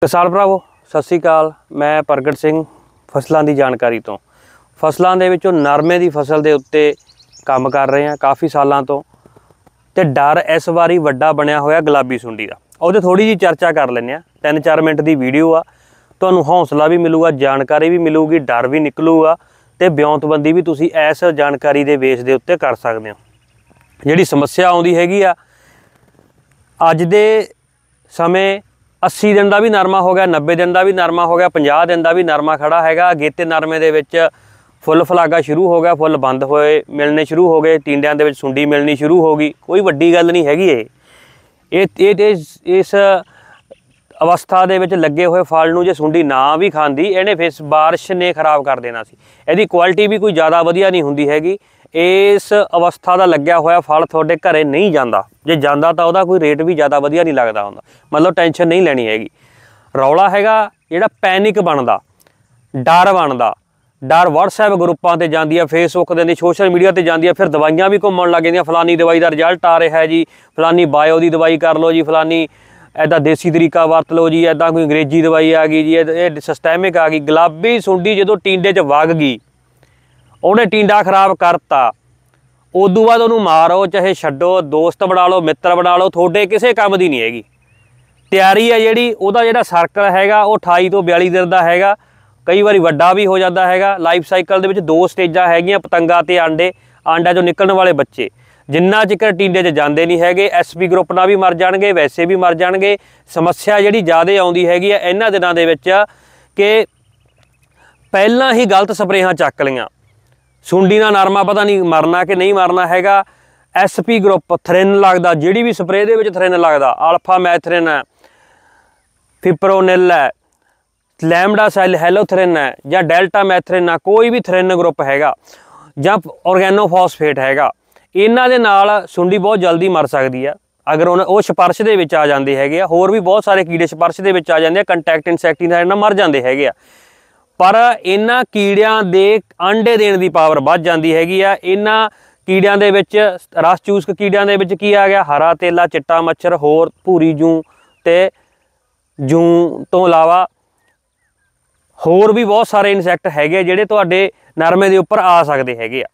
ਕਿਸਾਨ ਭਰਾਵੋ ਸਤਿ ਸ੍ਰੀ ਅਕਾਲ ਮੈਂ ਪ੍ਰਗਟ ਸਿੰਘ ਫਸਲਾਂ ਦੀ ਜਾਣਕਾਰੀ ਤੋਂ ਫਸਲਾਂ ਦੇ ਵਿੱਚੋਂ ਨਰਮੇ ਦੀ ਫਸਲ ਦੇ ਉੱਤੇ ਕੰਮ ਕਰ ਰਹੇ ਹਾਂ ਕਾਫੀ ਸਾਲਾਂ ਤੋਂ ਤੇ ਡਰ ਇਸ ਵਾਰੀ ਵੱਡਾ ਬਣਿਆ ਹੋਇਆ ਗੁਲਾਬੀ ਸੁੰਡੀ ਦਾ ਉਹਦੇ ਥੋੜੀ ਜੀ ਚਰਚਾ ਕਰ ਲੈਂਦੇ ਆ 3-4 ਮਿੰਟ ਦੀ ਵੀਡੀਓ ਆ ਤੁਹਾਨੂੰ ਹੌਸਲਾ ਵੀ ਮਿਲੂਗਾ ਜਾਣਕਾਰੀ ਵੀ ਮਿਲੂਗੀ ਡਰ ਵੀ ਨਿਕਲੂਗਾ ਤੇ ਬਿਉਂਤਬੰਦੀ ਵੀ ਤੁਸੀਂ ਇਸ ਜਾਣਕਾਰੀ ਦੇ ਬੇਸ ਦੇ ਉੱਤੇ ਕਰ ਸਕਦੇ ਹੋ ਜਿਹੜੀ ਸਮੱਸਿਆ ਆਉਂਦੀ ਹੈਗੀ ਆ ਅੱਜ ਦੇ ਸਮੇਂ 80 ਦਿਨ ਦਾ ਵੀ ਨਰਮਾ ਹੋ ਗਿਆ 90 ਦਿਨ ਦਾ ਵੀ ਨਰਮਾ ਹੋ ਗਿਆ 50 ਦਿਨ ਦਾ ਵੀ ਨਰਮਾ ਖੜਾ ਹੈਗਾ ਗੇਤੇ ਨਰਮੇ ਦੇ ਵਿੱਚ ਫੁੱਲ ਫਲਾਗਾ ਸ਼ੁਰੂ ਹੋ ਗਿਆ ਫੁੱਲ ਬੰਦ ਹੋਏ ਮਿਲਣੇ ਸ਼ੁਰੂ ਹੋ ਗਏ ਟਿੰਡਿਆਂ ਦੇ ਵਿੱਚ ਸੁੰਡੀ ਮਿਲਣੀ ਸ਼ੁਰੂ ਹੋ ਗਈ ਕੋਈ ਵੱਡੀ ਗੱਲ ਨਹੀਂ ਹੈਗੀ ਇਹ ਇਹ ਇਹ ਇਸ ਅਵਸਥਾ ਦੇ ਵਿੱਚ ਲੱਗੇ ਹੋਏ ਫਲ ਨੂੰ ਜੇ ਸੁੰਡੀ ਨਾ ਵੀ ਖਾਂਦੀ ਇਹਨੇ ਫਿਰ بارش ਨੇ ਖਰਾਬ ਕਰ ਦੇਣਾ ਸੀ ਇਹਦੀ ਕੁਆਲਿਟੀ ਵੀ ਕੋਈ ਜ਼ਿਆਦਾ ਵਧੀਆ ਨਹੀਂ ਹੁੰਦੀ ਹੈਗੀ ਇਸ ਅਵਸਥਾ ਦਾ ਲੱਗਿਆ ਹੋਇਆ ਫਲ ਤੁਹਾਡੇ ਘਰੇ ਨਹੀਂ ਜਾਂਦਾ ਜੇ ਜਾਂਦਾ ਤਾਂ ਉਹਦਾ ਕੋਈ ਰੇਟ ਵੀ ਜ਼ਿਆਦਾ ਵਧੀਆ ਨਹੀਂ ਲੱਗਦਾ ਹੁੰਦਾ ਮਤਲਬ ਟੈਨਸ਼ਨ ਨਹੀਂ ਲੈਣੀ ਹੈਗੀ ਰੌਲਾ ਹੈਗਾ ਜਿਹੜਾ ਪੈਨਿਕ ਬਣਦਾ ਡਰ ਬਣਦਾ ਡਰ WhatsApp ਗਰੁੱਪਾਂ ਤੇ ਜਾਂਦੀ ਆ Facebook ਦੇ ਨੇ ਸੋਸ਼ਲ ਮੀਡੀਆ ਤੇ ਜਾਂਦੀ ਆ ਫਿਰ ਦਵਾਈਆਂ ਵੀ ਘੁੰਮਣ ਲੱਗ ਜਾਂਦੀਆਂ ਫਲਾਨੀ ਦਵਾਈ ਦਾ ਰਿਜ਼ਲਟ ਆ ਰਿਹਾ ਜੀ ਫਲਾਨੀ ਬਾਇਓ ਦੀ ਦਵਾਈ ਕਰ ਲਓ ਜੀ ਫਲਾਨੀ ਐਦਾ ਦੇਸੀ ਤਰੀਕਾ ਵਰਤ ਲਓ ਜੀ ਐਦਾ ਕੋਈ ਅੰਗਰੇਜ਼ੀ ਦਵਾਈ ਆ ਗਈ ਜੀ ਇਹ ਸਿਸਟੈਮਿਕ ਆ ਗਈ ਗੁਲਾਬੀ ਸੁੰਡੀ ਜਦੋਂ ਟੀਂਡੇ 'ਚ ਵਗ ਗਈ ਉਹਨੇ ਟਿੰਡਾ ਖਰਾਬ ਕਰਤਾ ਉਦੋਂ ਬਾਅਦ ਉਹਨੂੰ ਮਾਰੋ ਚਾਹੇ ਛੱਡੋ ਦੋਸਤ ਬਣਾ ਲਓ ਮਿੱਤਰ ਬਣਾ ਲਓ ਤੁਹਾਡੇ ਕਿਸੇ ਕੰਮ ਦੀ ਨਹੀਂ ਹੈਗੀ ਤਿਆਰੀ ਹੈ ਜਿਹੜੀ ਉਹਦਾ ਜਿਹੜਾ ਸਰਕਲ ਹੈਗਾ ਉਹ 28 ਤੋਂ 42 ਦਿਨ ਦਾ ਹੈਗਾ ਕਈ ਵਾਰੀ ਵੱਡਾ ਵੀ ਹੋ ਜਾਂਦਾ ਹੈਗਾ ਲਾਈਫ ਸਾਈਕਲ ਦੇ ਵਿੱਚ ਦੋ ਸਟੇਜਾਂ ਹੈਗੀਆਂ ਪਤੰਗਾ ਤੇ ਆਂਡੇ ਆਂਡਾ ਜੋ ਨਿਕਲਣ ਵਾਲੇ ਬੱਚੇ ਜਿੰਨਾ ਚਿਕਰ ਟੀਂਡੇ 'ਚ ਜਾਂਦੇ ਨਹੀਂ ਹੈਗੇ ਐਸਪੀ ਗਰੁੱਪ ਨਾਲ ਵੀ ਮਰ ਜਾਣਗੇ ਵੈਸੇ ਵੀ ਮਰ ਜਾਣਗੇ ਸਮੱਸਿਆ ਜਿਹੜੀ ਜ਼ਿਆਦਾ ਆਉਂਦੀ ਹੈਗੀ ਆ ਇਹਨਾਂ ਦਿਨਾਂ ਦੇ ਵਿੱਚ ਕਿ ਪਹਿਲਾਂ ਹੀ ਗਲਤ ਸਪਰੇਹਾਂ ਚੱਕ ਲੀਆਂ ਸੁੰਡੀ ਦਾ ਨਰਮਾ ਪਤਾ ਨਹੀਂ ਮਰਨਾ ਕਿ ਨਹੀਂ ਮਰਨਾ ਹੈਗਾ ਐਸਪੀ ਗਰੁੱਪ ਥ੍ਰਿਨ ਲੱਗਦਾ ਜਿਹੜੀ ਵੀ ਸਪਰੇਅ ਦੇ ਵਿੱਚ ਥ੍ਰਿਨ ਲੱਗਦਾ ਆਲਫਾ ਮੈਥ੍ਰਿਨ ਹੈ ਫਿਪਰੋਨਿਲ ਹੈ ਲੈਮਡਾ ਸੈਲ ਹੈਲੋਥ੍ਰਿਨ ਹੈ ਜਾਂ ਡੈਲਟਾ ਮੈਥ੍ਰਿਨ ਹੈ ਕੋਈ ਵੀ ਥ੍ਰਿਨ ਗਰੁੱਪ ਹੈਗਾ ਜਾਂ ਆਰਗੈਨੋਫਾਸਫੇਟ ਹੈਗਾ ਇਹਨਾਂ ਦੇ ਨਾਲ ਸੁੰਡੀ ਬਹੁਤ ਜਲਦੀ ਮਰ ਸਕਦੀ ਆ ਅਗਰ ਉਹ ਸਪਰਸ਼ ਦੇ ਵਿੱਚ ਆ ਜਾਂਦੇ ਹੈਗੇ ਆ ਹੋਰ ਵੀ ਬਹੁਤ ਸਾਰੇ ਕੀੜੇ ਸਪਰਸ਼ ਦੇ ਵਿੱਚ ਆ ਜਾਂਦੇ ਆ ਕੰਟੈਕਟ ਇਨਸੈਕਟੀਸਾਈਡ ਨਾਲ ਮਰ ਜਾਂਦੇ ਹੈਗੇ ਆ ਪਰ ਇਹਨਾਂ ਕੀੜਿਆਂ ਦੇ ਅੰਡੇ ਦੇਣ ਦੀ ਪਾਵਰ ਵੱਧ ਜਾਂਦੀ ਹੈਗੀ ਆ ਇਹਨਾਂ ਕੀੜਿਆਂ ਦੇ ਵਿੱਚ ਰਸ ਚੂਸਕ ਕੀੜਿਆਂ ਦੇ ਵਿੱਚ ਕੀ ਆ ਗਿਆ ਹਰਾ ਤੇਲਾ ਚਿੱਟਾ ਮੱਛਰ ਹੋਰ ਭੂਰੀ ਜੂ ਤੇ ਜੂ ਤੋਂ ਇਲਾਵਾ ਹੋਰ ਵੀ ਬਹੁਤ ਸਾਰੇ ਇਨਸੈਕਟ ਹੈਗੇ ਜਿਹੜੇ ਤੁਹਾਡੇ ਨਰਮੇ ਦੇ ਉੱਪਰ ਆ ਸਕਦੇ ਹੈਗੇ ਆ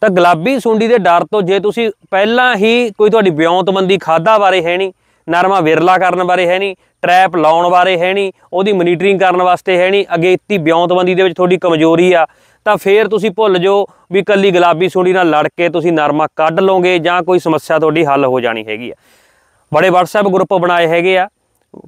ਤਾਂ ਗੁਲਾਬੀ ਸੁੰਡੀ ਦੇ ਡਰ ਤੋਂ ਜੇ ਤੁਸੀਂ ਪਹਿਲਾਂ ਹੀ ਕੋਈ ਤੁਹਾਡੀ ਵਿਉਂਤਬੰਦੀ ਖਾਦਾ ਬਾਰੇ ਹੈ ਨਹੀਂ ਨਰਮਾ ਵਿਰਲਾ ਕਰਨ ਬਾਰੇ ਹੈ ਨਹੀਂ ਟ੍ਰੈਪ ਲਾਉਣ ਬਾਰੇ ਹੈ ਨਹੀਂ ਉਹਦੀ ਮੋਨੀਟਰਿੰਗ ਕਰਨ ਵਾਸਤੇ ਹੈ ਨਹੀਂ ਇਤੀ ਬਿਉਂਤਬੰਦੀ ਦੇ ਵਿੱਚ ਤੁਹਾਡੀ ਕਮਜ਼ੋਰੀ ਆ ਤਾਂ ਫੇਰ ਤੁਸੀਂ ਭੁੱਲ ਜਾਓ ਵੀ ਕੱਲੀ ਗੁਲਾਬੀ ਸੂੜੀ ਨਾਲ ਲੜ ਕੇ ਤੁਸੀਂ ਨਰਮਾ ਕੱਢ ਲਓਗੇ ਜਾਂ ਕੋਈ ਸਮੱਸਿਆ ਤੁਹਾਡੀ ਹੱਲ ਹੋ ਜਾਣੀ ਹੈਗੀ ਆ ਬੜੇ WhatsApp ਗਰੁੱਪ ਬਣਾਏ ਹੈਗੇ ਆ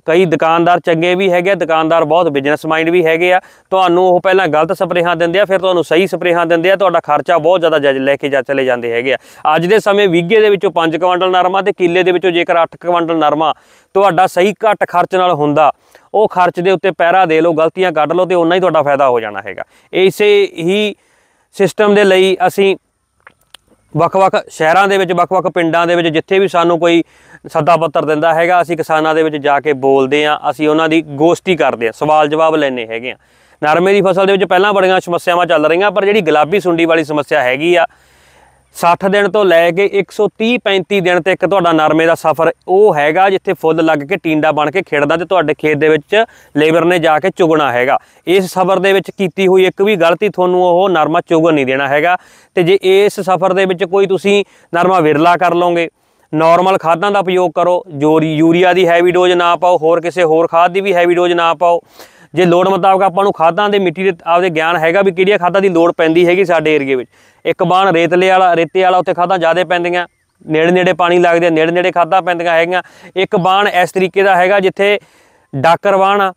ਕਈ ਦੁਕਾਨਦਾਰ ਚੰਗੇ ਵੀ ਹੈਗੇ ਆ ਦੁਕਾਨਦਾਰ ਬਹੁਤ ਬਿਜ਼ਨਸ ਮਾਈਂਡ ਵੀ ਹੈਗੇ ਆ ਤੁਹਾਨੂੰ ਉਹ ਪਹਿਲਾਂ ਗਲਤ ਸਪਰੇਹਾਂ ਦਿੰਦੇ ਆ ਫਿਰ ਤੁਹਾਨੂੰ ਸਹੀ ਸਪਰੇਹਾਂ ਦਿੰਦੇ ਆ ਤੁਹਾਡਾ ਖਰਚਾ ਬਹੁਤ ਜ਼ਿਆਦਾ ਜਜ ਲੈ ਕੇ ਜਾ ਚਲੇ ਜਾਂਦੇ ਹੈਗੇ ਆ ਅੱਜ ਦੇ ਸਮੇਂ ਵਿਗੇ ਦੇ ਵਿੱਚੋਂ 5 ਕੁਇੰਟਲ ਨਰਮਾ ਤੇ ਕਿੱਲੇ ਦੇ ਵਿੱਚੋਂ ਜੇਕਰ 8 ਕੁਇੰਟਲ ਨਰਮਾ ਤੁਹਾਡਾ ਸਹੀ ਘੱਟ ਖਰਚ ਨਾਲ ਹੁੰਦਾ ਉਹ ਖਰਚ ਦੇ ਉੱਤੇ ਪੈਰਾ ਦੇ ਲਓ ਗਲਤੀਆਂ ਕੱਢ ਲਓ ਤੇ ਉਨਾ ਹੀ ਤੁਹਾਡਾ ਫਾਇਦਾ ਹੋ ਜਾਣਾ ਹੈਗਾ ਇਸੇ ਹੀ ਸਿਸਟਮ ਦੇ ਲਈ ਅਸੀਂ ਵੱਖ-ਵੱਖ ਸ਼ਹਿਰਾਂ ਦੇ ਵਿੱਚ ਵੱਖ-ਵੱਖ ਪਿੰਡਾਂ ਦੇ ਵਿੱਚ ਜਿੱਥੇ ਵੀ ਸਾਨੂੰ ਕੋਈ ਸੱਦਾ ਪੱਤਰ ਦਿੰਦਾ ਹੈਗਾ ਅਸੀਂ ਕਿਸਾਨਾਂ ਦੇ ਵਿੱਚ ਜਾ ਕੇ ਬੋਲਦੇ ਆ ਅਸੀਂ ਉਹਨਾਂ ਦੀ ਗੋਸ਼ਟੀ ਕਰਦੇ ਆ ਸਵਾਲ ਜਵਾਬ ਲੈਣੇ ਹੈਗੇ ਆ ਨਰਮੇ ਦੀ ਫਸਲ ਦੇ ਵਿੱਚ ਪਹਿਲਾਂ ਬੜੀਆਂ ਸਮੱਸਿਆਵਾਂ ਚੱਲ ਰਹੀਆਂ ਪਰ ਜਿਹੜੀ ਗੁਲਾਬੀ ਸੁੰਡੀ ਵਾਲੀ ਸਮੱਸਿਆ ਹੈਗੀ ਆ 60 ਦਿਨ ਤੋਂ ਲੈ ਕੇ 130 35 ਦਿਨ ਤੱਕ ਤੁਹਾਡਾ ਨਰਮੇ ਦਾ ਸਫ਼ਰ ਉਹ ਹੈਗਾ ਜਿੱਥੇ ਫੁੱਲ ਲੱਗ ਕੇ ਟੀਂਡਾ ਬਣ ਕੇ ਖਿੜਦਾ ਤੇ ਤੁਹਾਡੇ ਖੇਤ ਦੇ ਵਿੱਚ ਲੇਬਰ ਨੇ ਜਾ ਕੇ ਚੁਗਣਾ ਹੈਗਾ ਇਸ ਸਫ਼ਰ ਦੇ ਵਿੱਚ ਕੀਤੀ ਹੋਈ ਇੱਕ ਵੀ ਗਲਤੀ ਤੁਹਾਨੂੰ ਉਹ ਨਰਮਾ ਚੁਗਣ ਨਹੀਂ ਦੇਣਾ ਹੈਗਾ ਤੇ ਜੇ ਇਸ ਸਫ਼ਰ ਦੇ ਵਿੱਚ ਕੋਈ ਤੁਸੀਂ ਨਰਮਾ ਵਿਰਲਾ ਕਰ ਲਓਗੇ ਨਾਰਮਲ ਖਾਦਾਂ ਦਾ ਉਪਯੋਗ ਕਰੋ ਜੋਰੀ ਯੂਰੀਆ ਦੀ ਹੈਵੀ ਡੋਜ਼ ਨਾ ਪਾਓ ਹੋਰ ਕਿਸੇ ਹੋਰ ਖਾਦ ਦੀ ਵੀ ਹੈਵੀ ਡੋਜ਼ ਨਾ ਪਾਓ ਜੇ ਲੋੜ ਮੁਤਾਬਕ ਆਪਾਂ ਨੂੰ ਖਾਦਾਂ ਦੇ ਮਿੱਟੀ ਦੇ ਆਪਦੇ ਗਿਆਨ ਹੈਗਾ ਵੀ ਕਿਹੜੀਆਂ ਖਾਦਾਂ ਦੀ ਲੋੜ ਪੈਂਦੀ ਹੈਗੀ ਸਾਡੇ ਏਰੀਏ ਵਿੱਚ ਇੱਕ ਬਾਣ ਰੇਤਲੇ ਵਾਲਾ ਰੇਤੇ ਵਾਲਾ ਉੱਥੇ ਖਾਦਾਂ ਜ਼ਿਆਦਾ ਪੈਂਦੀਆਂ ਨੇੜੇ ਨੇੜੇ ਪਾਣੀ ਲੱਗਦੇ ਨੇੜੇ ਨੇੜੇ ਖਾਦਾਂ ਪੈਂਦੀਆਂ ਹੈਗੀਆਂ ਇੱਕ ਬਾਣ ਇਸ ਤਰੀਕੇ ਦਾ ਹੈਗਾ ਜਿੱਥੇ ਡਾਕਰ ਬਾਣ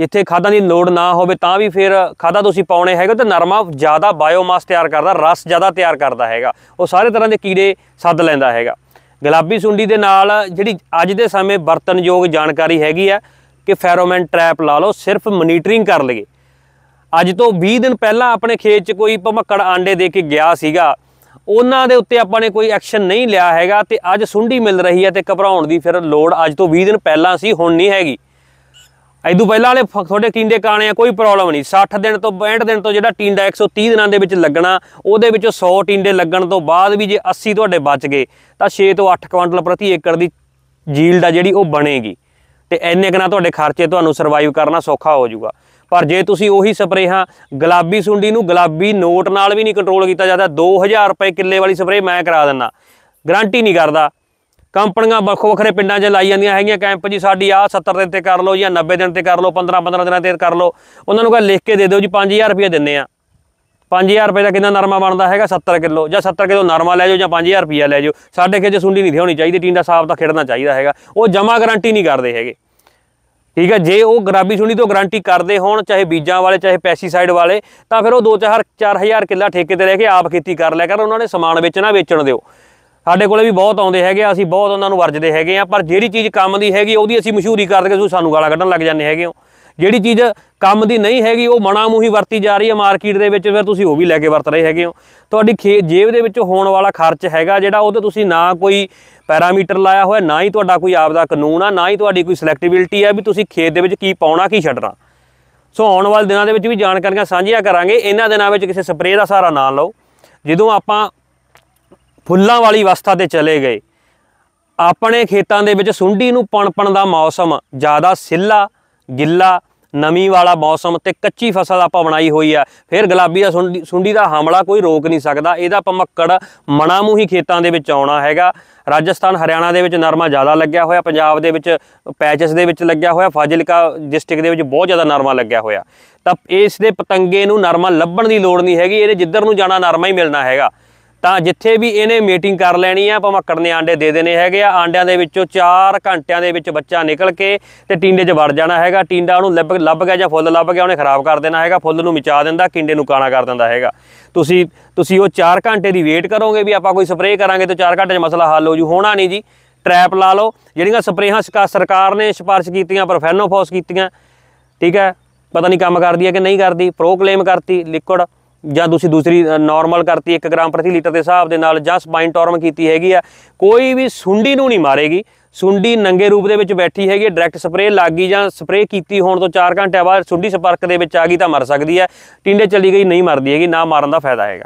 ਜਿੱਥੇ ਖਾਦਾਂ ਦੀ ਲੋੜ ਨਾ ਹੋਵੇ ਤਾਂ ਵੀ ਫਿਰ ਖਾਦਾਂ ਤੁਸੀਂ ਪਾਉਣੇ ਹੈਗੇ ਤੇ ਨਰਮਾ ਜ਼ਿਆਦਾ ਬਾਇਓਮਾਸ ਤਿਆਰ ਕਰਦਾ ਰਸ ਜ਼ਿਆਦਾ ਤਿਆਰ ਕਰਦਾ ਹੈਗਾ ਉਹ ਸਾਰੇ ਤਰ੍ਹਾਂ ਦੇ ਕੀੜੇ ਸੱਦ ਲੈਂਦਾ ਹੈਗਾ ਗੁਲਾਬੀ ਸੁੰਡੀ ਦੇ ਨਾਲ ਜਿਹੜੀ ਅੱਜ ਦੇ ਸਮੇਂ ਵਰਤਨਯੋਗ ਜਾਣਕਾਰੀ ਹੈਗੀ ਆ ਕਿ ਫੈਰੋਮੈਨ ਟ੍ਰੈਪ ਲਾ ਲਓ ਸਿਰਫ ਮਨੀਟਰਿੰਗ ਕਰ ਲਈਏ ਅੱਜ ਤੋਂ 20 ਦਿਨ ਪਹਿਲਾਂ ਆਪਣੇ ਖੇਤ 'ਚ ਕੋਈ ਭਮੱਕੜ ਆਂਡੇ ਦੇ ਕੇ ਗਿਆ ਸੀਗਾ ਉਹਨਾਂ ਦੇ ਉੱਤੇ ਆਪਾਂ ਨੇ ਕੋਈ ਐਕਸ਼ਨ ਨਹੀਂ ਲਿਆ ਹੈਗਾ ਤੇ ਅੱਜ ਸੁੰਡੀ ਮਿਲ ਰਹੀ ਹੈ ਤੇ ਘਬਰਾਉਣ ਦੀ ਫਿਰ ਲੋੜ ਅੱਜ ਤੋਂ 20 ਦਿਨ ਪਹਿਲਾਂ ਸੀ ਹੁਣ ਨਹੀਂ ਹੈਗੀ ਇਦੋਂ ਪਹਿਲਾਂ ਵਾਲੇ ਤੁਹਾਡੇ ਟਿੰਡੇ ਕਰਾਣੇ ਆ ਕੋਈ ਪ੍ਰੋਬਲਮ ਨਹੀਂ 60 ਦਿਨ ਤੋਂ 65 ਦਿਨ ਤੋਂ ਜਿਹੜਾ ਟੀਂਡਾ 130 ਦਿਨਾਂ ਦੇ ਵਿੱਚ ਲੱਗਣਾ ਉਹਦੇ ਵਿੱਚ 100 ਟੀਂਡੇ ਲੱਗਣ ਤੋਂ ਬਾਅਦ ਵੀ ਜੇ 80 ਤੁਹਾਡੇ ਬਚ ਗਏ ਤਾਂ 6 ਤੋਂ 8 ਕੁਇੰਟਲ ਪ੍ਰਤੀ ਏਕੜ ਦੀ ਜੀਲਡ ਆ ਜਿਹੜੀ ਉਹ ਬਣੇਗੀ ਤੇ ਇੰਨੇ ਕਨਾ ਤੁਹਾਡੇ ਖਰਚੇ ਤੁਹਾਨੂੰ ਸਰਵਾਈਵ ਕਰਨਾ ਸੌਖਾ ਹੋ ਜਾਊਗਾ ਪਰ ਜੇ ਤੁਸੀਂ ਉਹੀ ਸਪਰੇਹਾਂ ਗੁਲਾਬੀ ਸੁੰਡੀ ਨੂੰ ਗੁਲਾਬੀ ਨੋਟ ਨਾਲ ਵੀ ਨਹੀਂ ਕੰਟਰੋਲ ਕੀਤਾ ਜਾਂਦਾ 2000 ਰੁਪਏ ਕਿੱਲੇ ਵਾਲੀ ਸਪਰੇ ਮੈਂ ਕਰਾ ਦਿੰਦਾ ਗਾਰੰਟੀ ਨਹੀਂ ਕਰਦਾ ਕੰਪਨੀਆਂ ਵੱਖੋ ਵੱਖਰੇ ਪਿੰਡਾਂ 'ਚ ਲਾਈ ਜਾਂਦੀਆਂ ਹੈਗੀਆਂ ਕੈਂਪ ਜੀ ਸਾਡੀ ਆ 70 ਦਿਨ ਤੇ ਕਰ ਲਓ ਜਾਂ 90 ਦਿਨ ਤੇ ਕਰ ਲਓ 15 15 ਦਿਨਾਂ ਤੇ ਕਰ ਲਓ ਉਹਨਾਂ ਨੂੰ ਕਹ ਲਿਖ ਕੇ ਦੇ ਦਿਓ ਜੀ 5000 ਰੁਪਏ ਦਿੰਨੇ ਆ 5000 ਰੁਪਏ ਦਾ ਕਿੰਨਾ ਨਰਮਾ ਬਣਦਾ ਹੈਗਾ 70 ਕਿਲੋ ਜਾਂ 70 ਕਿਲੋ ਨਰਮਾ ਲੈ ਜਾਓ ਜਾਂ 5000 ਰੁਪਏ ਲੈ ਜਾਓ ਸਾਡੇ ਖੇਤ 'ਚ ਸੁੰਡੀ ਨਹੀਂ ਹੋਣੀ ਚਾਹੀਦੀ ਟੀਂਡਾ ਸਾਫ ਤਾਂ ਖੇਡਣਾ ਚਾਹੀਦਾ ਹੈਗਾ ਉਹ ਜਮਾ ਗਾਰੰਟੀ ਨਹੀਂ ਕਰਦੇ ਹੈਗੇ ਠੀਕ ਹੈ ਜੇ ਉਹ ਗਰਾਬੀ ਸੁਣੀ ਤੋਂ ਗਾਰੰਟੀ ਕਰਦੇ ਹੋਣ ਚਾਹੇ ਬੀਜਾਂ ਵਾਲੇ ਚਾਹੇ ਪੈਸਟੀਸਾਈਡ ਵਾਲੇ ਤਾਂ ਫਿਰ ਉਹ 2-4 4000 ਕਿੱਲਾ ਠੇਕੇ ਤੇ ਲੈ ਕੇ ਆਪ ਖੇਤੀ ਕਰ ਲਿਆ ਕਰ ਉਹਨਾਂ ਨੇ ਸਮਾਨ ਵੇਚਣਾ ਵੇਚਣ ਦਿਓ ਸਾਡੇ ਕੋਲੇ ਵੀ ਬਹੁਤ ਆਉਂਦੇ ਹੈਗੇ ਆ ਅਸੀਂ ਬਹੁਤ ਉਹਨਾਂ ਨੂੰ ਵਰਜਦੇ ਹੈਗੇ ਆ ਪਰ ਜਿਹੜੀ ਚੀਜ਼ ਕੰਮ ਦੀ ਹੈਗੀ ਉਹਦੀ ਅਸੀਂ ਮਸ਼ਹੂਰੀ ਕਰਦੇ ਤੁਸੀਂ ਸਾਨੂੰ ਗਾਲਾਂ ਕੱਢਣ ਲੱਗ ਜਾਂਦੇ ਹੈਗੇ ਹੋ ਜਿਹੜੀ ਚੀਜ਼ ਕੰਮ ਦੀ ਨਹੀਂ ਹੈਗੀ ਉਹ ਮਣਾ ਮੂਹੀ ਵਰਤੀ ਜਾ ਰਹੀ ਹੈ ਮਾਰਕੀਟ ਦੇ ਵਿੱਚ ਫਿਰ ਤੁਸੀਂ ਉਹ ਵੀ ਲੈ ਕੇ ਵਰਤ ਰਹੇ ਹੈਗੇ ਹੋ ਤੁਹਾਡੀ ਜੇਬ ਦੇ ਵਿੱਚ ਹੋਣ ਵਾਲਾ ਖਰਚ ਹੈਗਾ ਜਿਹੜਾ ਉਹਦੇ ਤੁਸੀਂ ਨਾ ਕੋਈ ਪੈਰਾਮੀਟਰ ਲਾਇਆ ਹੋਇਆ ਨਾ ਹੀ ਤੁਹਾਡਾ ਕੋਈ ਆਪ ਦਾ ਕਾਨੂੰਨ ਆ ਨਾ ਹੀ ਤੁਹਾਡੀ ਕੋਈ ਸਿਲੈਕਟੀਬਿਲਟੀ ਆ ਵੀ ਤੁਸੀਂ ਖੇਤ ਦੇ ਵਿੱਚ ਕੀ ਪਾਉਣਾ ਕੀ ਛੱਡਣਾ ਸੋ ਆਉਣ ਵਾਲੇ ਦਿਨਾਂ ਦੇ ਵਿੱਚ ਵੀ ਜਾਣਕਾਰੀਆਂ ਸਾਂਝੀਆਂ ਕਰਾਂਗੇ ਇਹਨਾਂ ਦਿਨਾਂ ਵਿੱਚ ਕਿਸੇ ਸਪਰੇਅ ਦਾ ਸਹਾਰਾ ਨਾ ਲਓ ਜਦੋਂ ਆਪਾਂ ਫੁੱਲਾਂ ਵਾਲੀ ਅਵਸਥਾ ਤੇ ਚਲੇ ਗਏ ਆਪਣੇ ਖੇਤਾਂ ਦੇ ਵਿੱਚ ਸੁੰਡੀ ਨੂੰ ਪਣਪਣ ਦਾ ਮੌਸਮ ਜ਼ਿਆਦਾ ਸਿੱਲਾ ਗਿੱਲਾ ਨਮੀ ਵਾਲਾ ਮੌਸਮ ਤੇ ਕੱਚੀ ਫਸਲ ਆਪਾਂ ਬਣਾਈ ਹੋਈ ਆ ਫਿਰ ਗੁਲਾਬੀ ਦਾ ਸੁੰਡੀ ਦਾ ਹਮਲਾ ਕੋਈ ਰੋਕ ਨਹੀਂ ਸਕਦਾ ਇਹਦਾ ਪਮੱਕੜ ਮਣਾਮੂ ਹੀ ਖੇਤਾਂ ਦੇ ਵਿੱਚ ਆਉਣਾ ਹੈਗਾ ਰਾਜਸਥਾਨ ਹਰਿਆਣਾ ਦੇ ਵਿੱਚ ਨਰਮਾ ਜ਼ਿਆਦਾ ਲੱਗਿਆ ਹੋਇਆ ਪੰਜਾਬ ਦੇ ਵਿੱਚ ਪੈਚਸ ਦੇ ਵਿੱਚ ਲੱਗਿਆ ਹੋਇਆ ਫਾਜ਼ਿਲਕਾ ਡਿਸਟ੍ਰਿਕਟ ਦੇ ਵਿੱਚ ਬਹੁਤ ਜ਼ਿਆਦਾ ਨਰਮਾ ਲੱਗਿਆ ਹੋਇਆ ਤਾਂ ਇਸ ਦੇ ਪਤੰਗੇ ਨੂੰ ਨਰਮਾ ਲੱਭਣ ਦੀ ਲੋੜ ਨਹੀਂ ਹੈਗੀ ਇਹਨੇ ਜਿੱਧਰ ਨੂੰ ਜਾਣਾ ਨਰਮਾ ਹੀ ਮਿਲਣਾ ਹੈਗਾ ਤਾਂ ਜਿੱਥੇ ਵੀ ਇਹਨੇ ਮੀਟਿੰਗ ਕਰ ਲੈਣੀ ਆ ਭਮੱਕੜ ਨੇ ਆਂਡੇ ਦੇ ਦੇਣੇ ਹੈਗੇ ਆ ਆਂਡਿਆਂ ਦੇ ਵਿੱਚੋਂ 4 ਘੰਟਿਆਂ ਦੇ ਵਿੱਚ ਬੱਚਾ ਨਿਕਲ ਕੇ ਤੇ ਟਿੰਡੇ 'ਚ ਵੜ ਜਾਣਾ ਹੈਗਾ ਟਿੰਡਾ ਉਹਨੂੰ ਲੱਭ ਲੱਭ ਗਿਆ ਜਾਂ ਫੁੱਲ ਲੱਭ ਗਿਆ ਉਹਨੇ ਖਰਾਬ ਕਰ ਦੇਣਾ ਹੈਗਾ ਫੁੱਲ ਨੂੰ ਮਿਚਾ ਦਿੰਦਾ ਕਿੰਡੇ ਨੂੰ ਕਾਣਾ ਕਰ ਦਿੰਦਾ ਹੈਗਾ ਤੁਸੀਂ ਤੁਸੀਂ ਉਹ 4 ਘੰਟੇ ਦੀ ਵੇਟ ਕਰੋਗੇ ਵੀ ਆਪਾਂ ਕੋਈ ਸਪਰੇਅ ਕਰਾਂਗੇ ਤਾਂ 4 ਘੰਟੇ 'ਚ ਮਸਲਾ ਹੱਲ ਹੋ ਜੂ ਹੋਣਾ ਨਹੀਂ ਜੀ ਟ੍ਰੈਪ ਲਾ ਲਓ ਜਿਹੜੀਆਂ ਸਪਰੇਹਾਂ ਸਰਕਾਰ ਨੇ ਸਿਫਾਰਿਸ਼ ਕੀਤੀਆਂ ਪਰ ਫੈਨੋਫੋਸ ਕੀਤੀਆਂ ਠੀਕ ਹੈ ਪਤਾ ਨਹੀਂ ਕੰਮ ਕਰਦੀ ਹੈ ਕਿ ਨਹੀਂ ਕਰਦੀ ਪ੍ਰੋ ਕਲੇਮ ਕਰਤੀ ਲਿਕਵਿਡ ਜਾਂ ਤੁਸੀਂ ਦੂਸਰੀ ਨਾਰਮਲ ਕਰਤੀ 1 ਗ੍ਰਾਮ ਪ੍ਰਤੀ ਲੀਟਰ ਦੇ ਹਿਸਾਬ ਦੇ ਨਾਲ ਜਾਂ ਸਪਾਈਨ ਟੌਰਮ ਕੀਤੀ ਹੈਗੀ ਆ ਕੋਈ ਵੀ ਸੁੰਡੀ ਨੂੰ ਨਹੀਂ ਮਾਰੇਗੀ ਸੁੰਡੀ ਨੰਗੇ ਰੂਪ ਦੇ ਵਿੱਚ ਬੈਠੀ ਹੈਗੀ ਡਾਇਰੈਕਟ ਸਪਰੇਅ ਲੱਗ ਗਈ ਜਾਂ ਸਪਰੇਅ ਕੀਤੀ ਹੋਣ ਤੋਂ 4 ਘੰਟੇ ਬਾਅਦ ਸੁੰਡੀ ਸੰਪਰਕ ਦੇ ਵਿੱਚ ਆ ਗਈ ਤਾਂ ਮਰ ਸਕਦੀ ਹੈ ਟਿੰਡੇ ਚਲੀ ਗਈ ਨਹੀਂ ਮਰਦੀ ਹੈਗੀ ਨਾ ਮਾਰਨ ਦਾ ਫਾਇਦਾ ਹੈਗਾ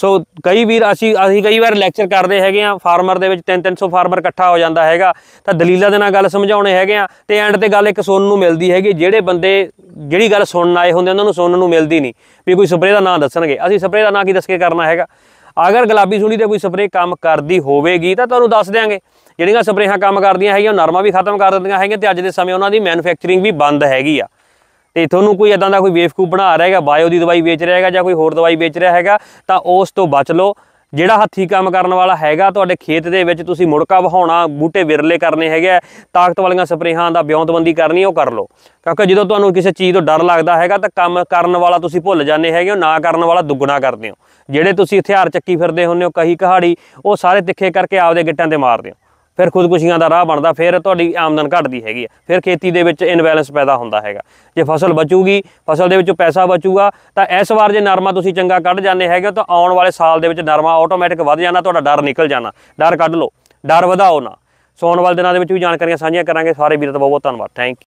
ਸੋ ਕਈ ਵੀਰ ਅਸੀਂ ਅਸੀਂ ਕਈ ਵਾਰ ਲੈਕਚਰ ਕਰਦੇ ਹੈਗੇ ਆ ਫਾਰਮਰ ਦੇ ਵਿੱਚ 3-300 ਫਾਰਮਰ ਇਕੱਠਾ ਹੋ ਜਾਂਦਾ ਹੈਗਾ ਤਾਂ ਦਲੀਲਾਂ ਦੇ ਨਾਲ ਗੱਲ ਸਮਝਾਉਣੇ ਹੈਗੇ ਆ ਤੇ ਐਂਡ ਤੇ ਗੱਲ ਇੱਕ ਸੁਣਨ ਨੂੰ ਮਿਲਦੀ ਹੈਗੀ ਜਿਹੜੇ ਬੰਦੇ ਜਿਹੜੀ ਗੱਲ ਸੁਣਨ ਆਏ ਹੁੰਦੇ ਉਹਨਾਂ ਨੂੰ ਸੁਣਨ ਨੂੰ ਮਿਲਦੀ ਨਹੀਂ ਵੀ ਕੋਈ ਸਪਰੇ ਦਾ ਨਾਂ ਦੱਸਣਗੇ ਅਸੀਂ ਸਪਰੇ ਦਾ ਨਾਂ ਕੀ ਦੱਸ ਕੇ ਕਰਨਾ ਹੈਗਾ ਅਗਰ ਗੁਲਾਬੀ ਸੁਣੀ ਤੇ ਕੋਈ ਸਪਰੇ ਕੰਮ ਕਰਦੀ ਹੋਵੇਗੀ ਤਾਂ ਤੁਹਾਨੂੰ ਦੱਸ ਦਿਆਂਗੇ ਜਿਹੜੀਆਂ ਸਪਰੇਹਾਂ ਕੰਮ ਕਰਦੀਆਂ ਹੈਗੀਆਂ ਉਹ ਨਰਮਾ ਵੀ ਖਤਮ ਕਰ ਦਿੰਦੀਆਂ ਹੈਗੀਆਂ ਤੇ ਅੱਜ ਦੇ ਸਮੇਂ ਉਹਨਾਂ ਦੀ ਮੈਨੂਫੈਕਚਰਿੰਗ ਵੀ ਬੰਦ ਹੈਗੀ ਆ ਤੇ ਤੁਹਾਨੂੰ ਕੋਈ ਇਦਾਂ ਦਾ ਕੋਈ ਬੇਵਕੂਫ ਬਣਾ ਰਿਹਾ ਹੈਗਾ ਬਾਇਓ ਦੀ ਦਵਾਈ ਵੇਚ ਰਿਹਾ ਹੈਗਾ ਜਾਂ ਕੋਈ ਹੋਰ ਦਵਾਈ ਵੇਚ ਰਿਹਾ ਹੈਗਾ ਤਾਂ ਉਸ ਤੋਂ ਬਚ ਲਓ ਜਿਹੜਾ ਹੱਥੀ ਕੰਮ ਕਰਨ ਵਾਲਾ ਹੈਗਾ ਤੁਹਾਡੇ ਖੇਤ ਦੇ ਵਿੱਚ ਤੁਸੀਂ ਮੁੜਕਾ ਵਹਾਉਣਾ ਬੂਟੇ ਵਿਰਲੇ ਕਰਨੇ ਹੈਗੇ ਤਾਕਤ ਵਾਲੀਆਂ ਸਪਰੇਹਾਂ ਦਾ ਬਿਉਂਦਬੰਦੀ ਕਰਨੀ ਉਹ ਕਰ ਲਓ ਕਿਉਂਕਿ ਜਦੋਂ ਤੁਹਾਨੂੰ ਕਿਸੇ ਚੀਜ਼ ਤੋਂ ਡਰ ਲੱਗਦਾ ਹੈਗਾ ਤਾਂ ਕੰਮ ਕਰਨ ਵਾਲਾ ਤੁਸੀਂ ਭੁੱਲ ਜਾਂਦੇ ਹੈਗੇ ਹੋ ਨਾ ਕਰਨ ਵਾਲਾ ਦੁੱਗਣਾ ਕਰਦੇ ਹੋ ਜਿਹੜੇ ਤੁਸੀਂ ਹਥਿਆਰ ਚੱਕੀ ਫਿਰਦੇ ਹੁੰਦੇ ਹੋ ਕਹੀ ਕਹਾੜੀ ਉਹ ਸਾਰੇ ਤਿੱਖੇ ਕਰਕੇ ਆਪਦੇ ਗਿੱਟਾਂ ਤੇ ਮਾਰਦੇ ਹੋ ਫਿਰ ਖੁਦਕੁਸ਼ੀਆਂ ਦਾ ਰਾਹ ਬਣਦਾ ਫਿਰ ਤੁਹਾਡੀ ਆਮਦਨ ਘਟਦੀ ਹੈਗੀ ਆ ਫਿਰ ਖੇਤੀ ਦੇ ਵਿੱਚ ਇਨਵੈਲੈਂਸ ਪੈਦਾ ਹੁੰਦਾ ਹੈਗਾ ਜੇ ਫਸਲ ਬਚੂਗੀ ਫਸਲ ਦੇ ਵਿੱਚੋਂ ਪੈਸਾ ਬਚੂਗਾ ਤਾਂ ਇਸ ਵਾਰ ਜੇ ਨਰਮਾ ਤੁਸੀਂ ਚੰਗਾ ਕੱਢ ਜਾਂਦੇ ਹੈਗੇ ਤਾਂ ਆਉਣ ਵਾਲੇ ਸਾਲ ਦੇ ਵਿੱਚ ਨਰਮਾ ਆਟੋਮੈਟਿਕ ਵੱਧ ਜਾਣਾ ਤੁਹਾਡਾ ਡਰ ਨਿਕਲ ਜਾਣਾ ਡਰ ਕੱਢ ਲਓ ਡਰ ਵਧਾਓ ਨਾ ਸੌਣ ਵਾਲੇ ਦਿਨਾਂ ਦੇ ਵਿੱਚ ਵੀ ਜਾਣਕਾਰੀਆਂ ਸਾਂਝੀਆਂ ਕਰਾਂਗੇ ਸਾਰੇ ਵੀਰਾਂ ਦਾ ਬਹੁਤ ਬਹੁਤ ਧੰਨਵਾਦ ਥੈਂਕ